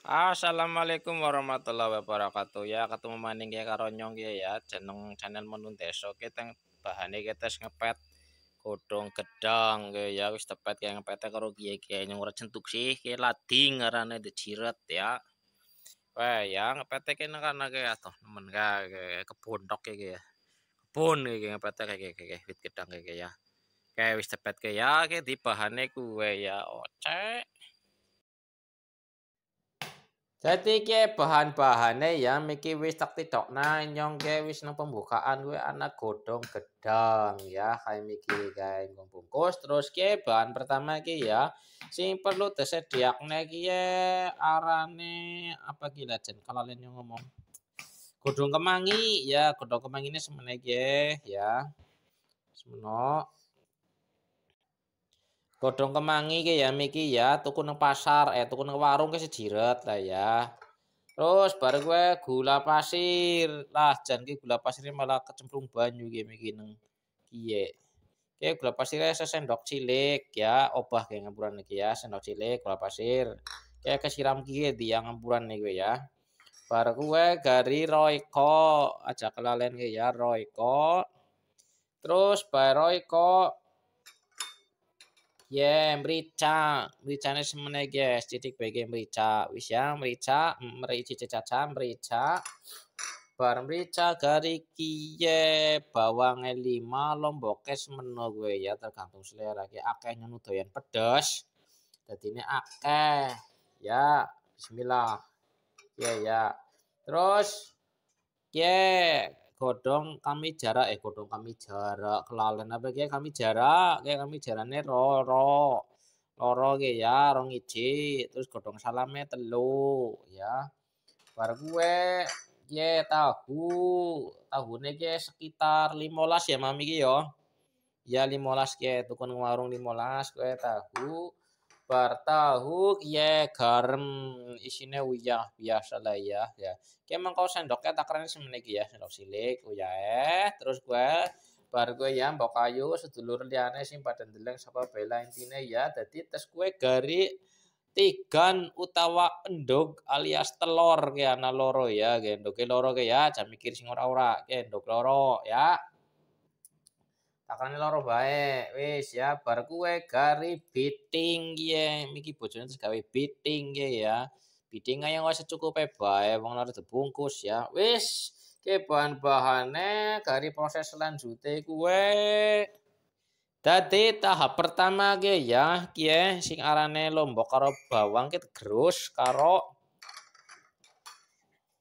Assalamualaikum warahmatullahi wabarakatuh ya ketemu maning ya karonyong nyong ya ya jeneng channel menun deso kita bahannya kita ngepet godong gedang ya ya wis tepet kayak ngepet karo kaya kaya nyong rejentuk sih kaya lading ngerana di jirat ya weh ya ngepet kaya karena kaya tuh temen kaya kebun dok kaya kaya kebun kaya ngepet kaya kaya kaya wit kaya kaya kaya wis tepet kaya kaya di bahannya kue ya oce Jadi ke bahan-bahannya ya miki wis tak tidak nanyong ke wis nang pembukaan gue anak godong gedang ya kayak miki kayak bungkus terus ke bahan pertama ki ya sing perlu tersediak ki ya arane apa jen kalau lain yang ngomong godong kemangi ya godong kemangi ini semenek ya, ya. semeno Godhong kemangi ki ya miki ya tuku nang pasar, eh tuku nang warung ki sejiret lah ya. Terus bareng gue gula pasir. Lah jan ki gula pasir malah kecemplung banyu ki miki nang kiye. Ki gula pasir sendok cilik ya, obah kayak ngampuran iki ya, sendok cilik gula pasir. ke kesiram kiye di ngampuran nih gue ya. Bareng gue gari roiko aja kelalen ke ya roiko. Terus roiko Ya, merica. ini semuanya guys. Titik BG merica. Wis ya, merica, mm, merica caca merica. Bar merica gari bawang bawangnya lima lomboknya semene gue ya tergantung selera ya akeh nyenu doyan pedes. Jadi ini akeh. Ya, bismillah. Ya ya. Terus ye godong kami jarak eh godong kami jarak kelalen apa kayak kami jarak kayak kami jalannya roro loro kayak ya rong iji terus godong salamnya telu ya bar gue ye tahu tahunnya kayak sekitar limolas ya mami ki yo ya. ya limolas kayak tukun warung limolas gue tahu Bartahu ye garam isine uyah biasa lah ya ya. Ki mengko sendoknya takarannya semeniki ya sendok silik uyah eh terus gue bar gue ya mbok kayu sedulur liane sing pada ndeleng sapa bela intine ya jadi tes gue gari tigan utawa endog alias telur ke loro ya gendok loro ke ya jam mikir sing ora ora gendok loro ya takane loro bae wis ya bar kue gari biting ye miki bojone terus gawe biting ya biting aja nggak secukupnya bae wong loro dibungkus ya wis ke bahan-bahannya gari proses selanjutnya kue tadi tahap pertama ge ya, kie sing arane lombok karo bawang kita gerus karo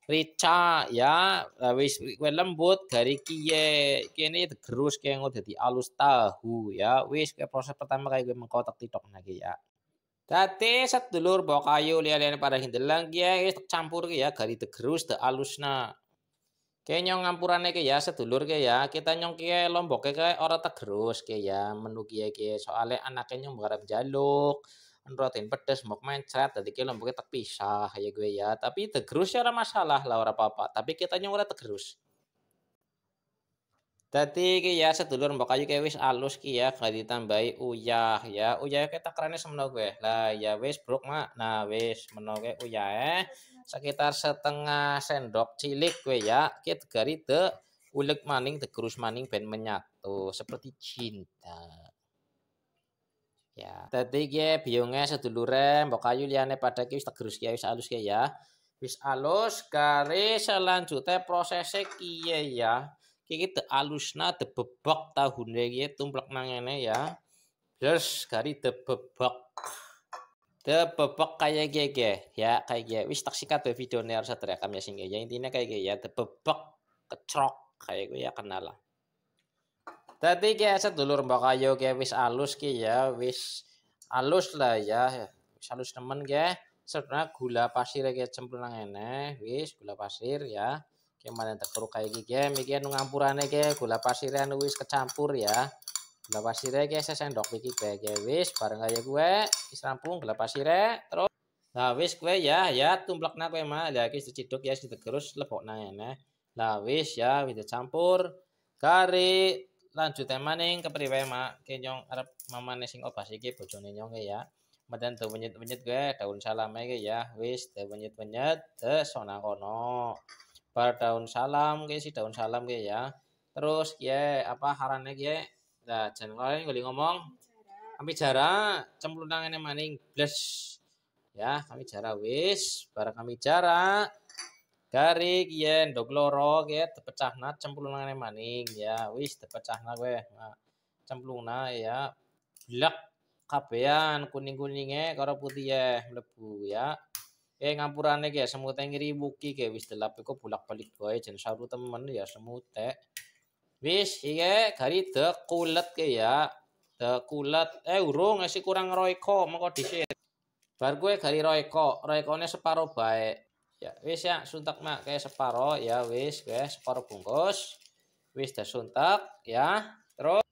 rica ya wis kue lembut dari kie kini gerus kaya ngono jadi alus tahu ya wis kue proses pertama kaya gue mengkotak titok lagi ya Dati sedulur bawa kayu lihat lihat pada hindelang kia wis campur ya gari tergerus de alusna Kayak nyong ngampurane ke ya sedulur kia ya kita nyong kia lombok kia orang tegerus kia ya menu kia kia soalnya anaknya nyong berharap jaluk rotin pedes mau main tadi tadi kita lembuknya terpisah ya gue ya tapi tegerus ya masalah lah orang apa-apa tapi kita nyuruh tegerus Tadi ki ya sedulur mbok kayu kewis alus ki ya gak ditambahi uyah ya uyah kita kerennya semeno gue lah ya wis brok mak nah wis meno gue uyah eh sekitar setengah sendok cilik gue ya kita gari te ulek maning tegerus maning ben menyatu seperti cinta ya tadi ya biungnya sedulure mbok kayu liane pada ki wis tegerus ki wis alus ki ya wis alus kari selanjutnya prosesnya kiye ya kiki de alusna de tahun deh ya tumplek nang ya terus kari de bebek de bebek kayak gege ya kayak gege wis tak sikat video nih harus terekam ya sehingga ya, ya intinya kayak gege ya de bebek kecok kayak gue ya kenal lah Tadi kayak sedulur mbak kayu kayak wis alus ki ya, wis alus lah ya. Wis alus temen ki. Sebenarnya gula pasir ya cemplung nang ene, wis gula pasir ya. kemarin mana terkeruk kayak gini, ya, mikir nu gula pasir anu wis kecampur ya. Gula pasir ya saya sendok iki kayak wis bareng aja gue, wis rampung gula pasir terus Nah wis gue ya ya nak kue mah ya kis diciduk ya terus lepok ya nah. Nah wis ya wis campur kari lanjut maning kepriwe mak ke nyong arep mamane sing opas iki bojone nyong ya Meden tuh penyet-penyet gue daun salam ya ya wis tuh penyet-penyet tuh sona kono bar daun salam ke si daun salam ke ya terus ya apa harannya ya dah jangan kalian gue ngomong kami jara cemplung tangannya maning bless ya kami jara wis barang kami jara garik yen dok loro ya cemplung cemplungna maning ya wis tepecahna gue nah, na ya blak kapean, kuning kuningnya, karo putih ya lebu ya Eh ngampurane yang semute buki ge wis delap kok bolak-balik gue jen saru temen ya wish Wis kari gari kulat ke ya. kulat, eh urung masih kurang roiko kok dhisik. Bar gue gari roiko, roiko nya separuh baik ya wis ya suntak mak kayak separo ya wis kayak separo bungkus wis dah suntak ya terus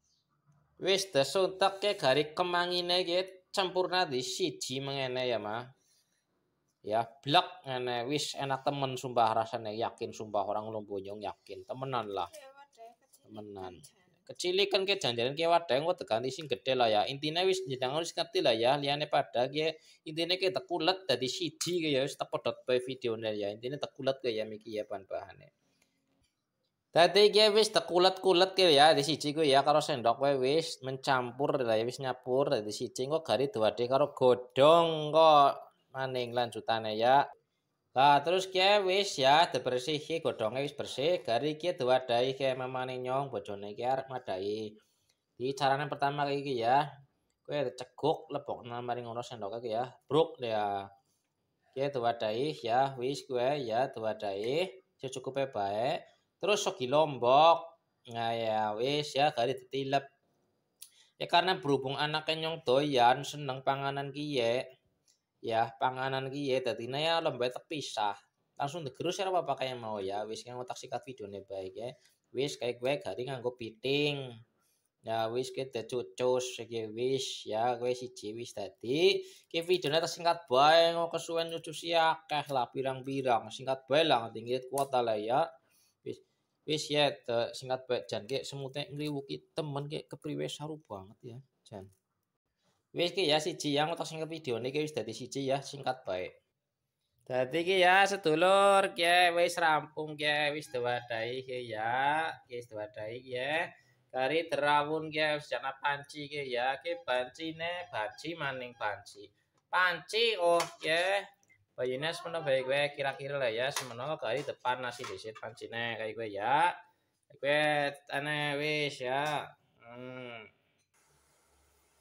wis dah suntak kayak gari kemangine gitu campurna di siji mengenai ya mah ya blak ngene wis enak temen sumpah rasanya yakin sumpah orang lombonyong yakin temenan lah iya, temenan kecilikan ke janjaran ke wadang kok tekan sing gede lah ya intinya wis jenengan wis ngerti lah ya liane pada ke intinya ke tekulat dari siji ke ya wis tepodot by videonya ya intinya tekulat ke ya miki ya bahan bahannya Tadi ke wis tekulat-kulat ke ya di siji ku ya karo sendok wae wis mencampur lah ya wis nyapur di siji kok gari dua karo godong kok maning lanjutannya ya Nah, terus kia wis ya dibersihi godhonge wis bersih, gari kia diwadahi kia mamane nyong bojone kia arep madahi. Di carane pertama kia iki ya. kue ceguk lebokna mari ngono sendok iki ya. Bruk ya. Kia diwadahi ya wis kue ya diwadahi secukupnya baik. Terus sogi lombok. Nah ya wis ya gari ditilep. Ya karena berhubung anaknya nyong doyan seneng panganan kiye, ya panganan ki ya dadi ya lembah terpisah langsung digerus ya apa pakai yang mau ya wis yang otak sikat videonya baik ya wis kayak gue hari nganggo piting ya wis kita cucus ya wis ya gue si wis tadi ke videonya tersingkat baik mau kesuwen cucus ya kah lah pirang-pirang singkat baik lah tinggi kuota lah ya wis wis ya singkat baik jan kayak semutnya ngeliwuki temen kayak kepriwe saru banget ya jan Wis ki ya siji yang utawa sing videone ki wis dadi siji ya singkat baik. Dadi ki ya sedulur ki wis rampung ki wis diwadahi ki ya wis diwadahi ki ya. Kari terawun ki wis jana panci ki ya ki ne panci maning panci. Panci oh ki Bayunya semeno baik gue kira-kira lah ya semeno kali depan nasi disit pancine kayak gue ya. Gue aneh wis ya. Hmm.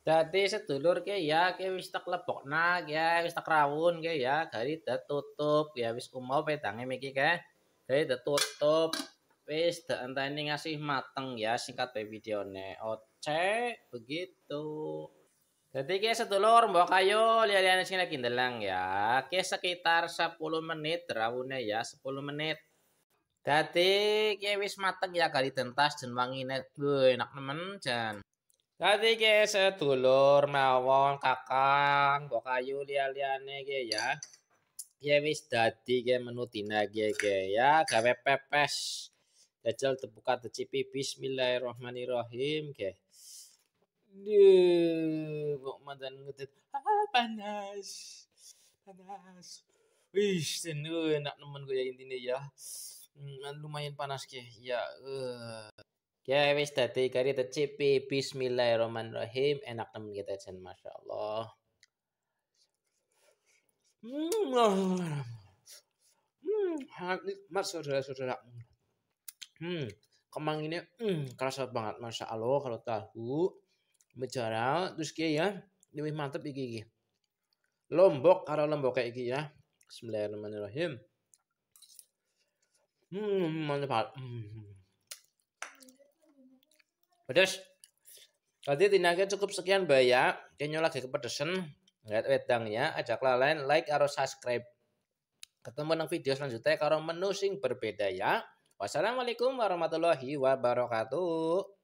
Dadi sedulur ke ya ke wis tak lebokna ya wis tak rawun ke ya dari tutup ya wis umau pedange miki ke. dari tutup wis enteni ngasih mateng ya singkat bae videone. Oce begitu. Jadi ke sedulur mbok kayu lihat-lihat sini lagi ndelang ya. Ke sekitar sepuluh menit rawune ya sepuluh menit. Dadi ke wis mateng ya kali tentas dan wangine. Enak nemen jan. Tadi ke sedulur mawon kakang kok kayu lian-liane ge ya. Ya wis dadi ge menu ge ge ya gawe pepes. Dajal terbuka tecipi bismillahirrahmanirrahim ge. Duh, kok mandan ngedit. Ah, panas. Panas. Wih, seneng enak nemen gue ya intinya ya. Hmm, lumayan panas ke Ya, uh. Ya wis tadi kari tecipi bismillahirrahmanirrahim enak temen kita jen Masya Allah. Hmm, nikmat saudara-saudara. Hmm, kemang ini hmm, kerasa banget Masya Allah kalau tahu. Bicara terus kia ya lebih mantep iki iki. Lombok karo lombok kayak iki ya. Bismillahirrahmanirrahim. Hmm, mantep Hmm pedes berarti tindaknya cukup sekian banyak ya. kenyo lagi kepedesan lihat wedangnya ajaklah lain like atau subscribe ketemu nang video selanjutnya kalau menu sing berbeda ya wassalamualaikum warahmatullahi wabarakatuh